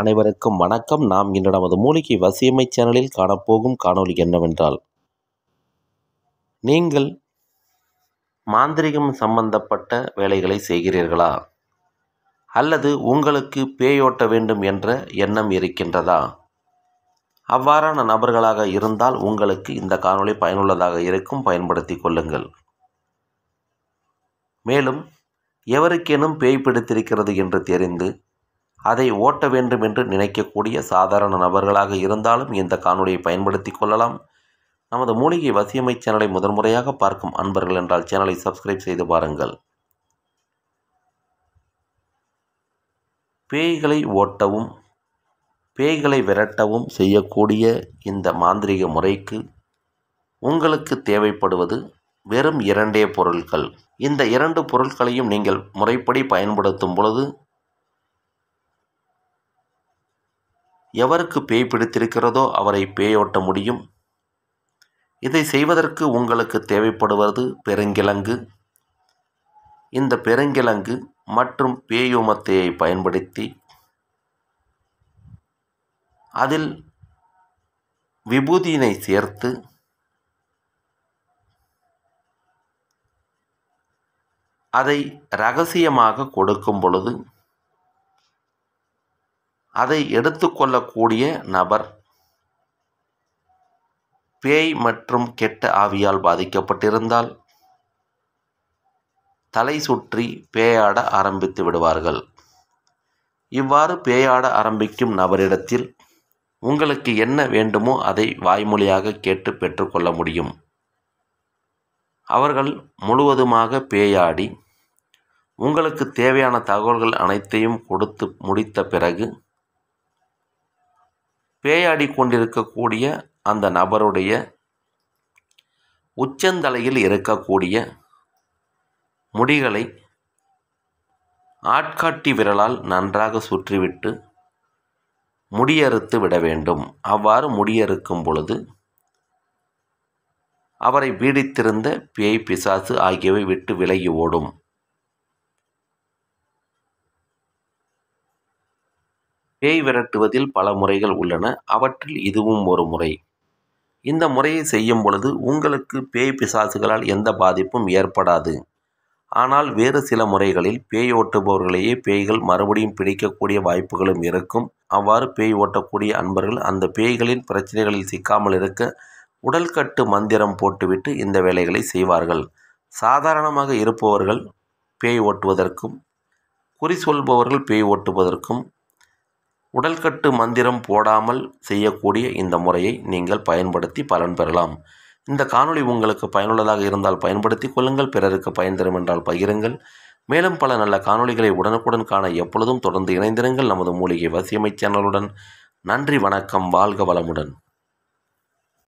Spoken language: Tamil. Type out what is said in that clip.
அனைவருக்கும் வணக்கம் நாம் இன்று நமது மூலிகை வசியமை சேனலில் காணப்போகும் காணொலி என்னவென்றால் நீங்கள் மாந்திரிகம் சம்பந்தப்பட்ட வேலைகளை செய்கிறீர்களா அல்லது உங்களுக்கு பேயோட்ட வேண்டும் என்ற எண்ணம் இருக்கின்றதா அவ்வாறான நபர்களாக இருந்தால் உங்களுக்கு இந்த காணொலி பயனுள்ளதாக இருக்கும் பயன்படுத்தி கொள்ளுங்கள் மேலும் எவருக்கேனும் பேய் பிடித்திருக்கிறது என்று தெரிந்து அதை ஓட்ட வேண்டும் என்று நினைக்கக்கூடிய சாதாரண நபர்களாக இருந்தாலும் இந்த காணொலியை பயன்படுத்தி கொள்ளலாம் நமது மூலிகை வசியமை சேனலை முதன்முறையாக பார்க்கும் அன்பர்கள் என்றால் சேனலை சப்ஸ்கிரைப் செய்து பாருங்கள் பேய்களை ஓட்டவும் பேய்களை விரட்டவும் செய்யக்கூடிய இந்த மாந்திரிக முறைக்கு உங்களுக்கு தேவைப்படுவது வெறும் இரண்டே பொருட்கள் இந்த இரண்டு பொருட்களையும் நீங்கள் முறைப்படி பயன்படுத்தும் பொழுது எவருக்கு பேய் பிடித்திருக்கிறதோ அவரை பேயோட்ட முடியும் இதை செய்வதற்கு உங்களுக்கு தேவைப்படுவது பெருங்கிழங்கு இந்த பெருங்கிழங்கு மற்றும் பேயோமத்தையை பயன்படுத்தி அதில் விபூதியினை சேர்த்து அதை ரகசியமாக கொடுக்கும் பொழுது அதை எடுத்துக்கொள்ளக்கூடிய நபர் பேய் மற்றும் கெட்ட ஆவியால் பாதிக்கப்பட்டிருந்தால் தலை சுற்றி பேயாட ஆரம்பித்து விடுவார்கள் இவ்வாறு பேயாட ஆரம்பிக்கும் நபரிடத்தில் உங்களுக்கு என்ன வேண்டுமோ அதை வாய்மொழியாக கேட்டு பெற்றுக்கொள்ள முடியும் அவர்கள் முழுவதுமாக பேயாடி உங்களுக்கு தேவையான தகவல்கள் அனைத்தையும் கொடுத்து முடித்த பிறகு பேயாடி கொண்டிருக்கக்கூடிய அந்த நபருடைய உச்சந்தலையில் இருக்கக்கூடிய முடிகளை ஆட்காட்டி விரலால் நன்றாக சுற்றிவிட்டு முடியறுத்து விட வேண்டும் அவ்வாறு முடியறுக்கும் பொழுது அவரை பீடித்திருந்த பேய் பிசாசு ஆகியவை விட்டு விலகி ஓடும் பேய் விரட்டுவதில் பல முறைகள் உள்ளன அவற்றில் இதுவும் ஒரு முறை இந்த முறையை செய்யும் பொழுது உங்களுக்கு பேய் பிசாசுகளால் எந்த பாதிப்பும் ஏற்படாது ஆனால் வேறு சில முறைகளில் பேய் ஓட்டுபவர்களையே பேய்கள் மறுபடியும் பிடிக்கக்கூடிய வாய்ப்புகளும் இருக்கும் அவ்வாறு பேய் ஓட்டக்கூடிய அன்பர்கள் அந்த பேய்களின் பிரச்சனைகளில் சிக்காமல் இருக்க உடல்கட்டு மந்திரம் போட்டுவிட்டு இந்த வேலைகளை செய்வார்கள் சாதாரணமாக இருப்பவர்கள் பேய் ஓட்டுவதற்கும் குறி சொல்பவர்கள் பேய் ஓட்டுவதற்கும் உடல்கட்டு மந்திரம் போடாமல் செய்யக்கூடிய இந்த முறையை நீங்கள் பயன்படுத்தி பலன் பெறலாம் இந்த காணொளி உங்களுக்கு பயனுள்ளதாக இருந்தால் பயன்படுத்தி கொள்ளுங்கள் பிறருக்கு பயன் தரும் என்றால் பகிருங்கள் மேலும் பல நல்ல காணொளிகளை உடனுக்குடன் காண எப்பொழுதும் தொடர்ந்து இணைந்திருங்கள் நமது மூலிகை வசியமை சேனலுடன் நன்றி வணக்கம் வாழ்க வளமுடன்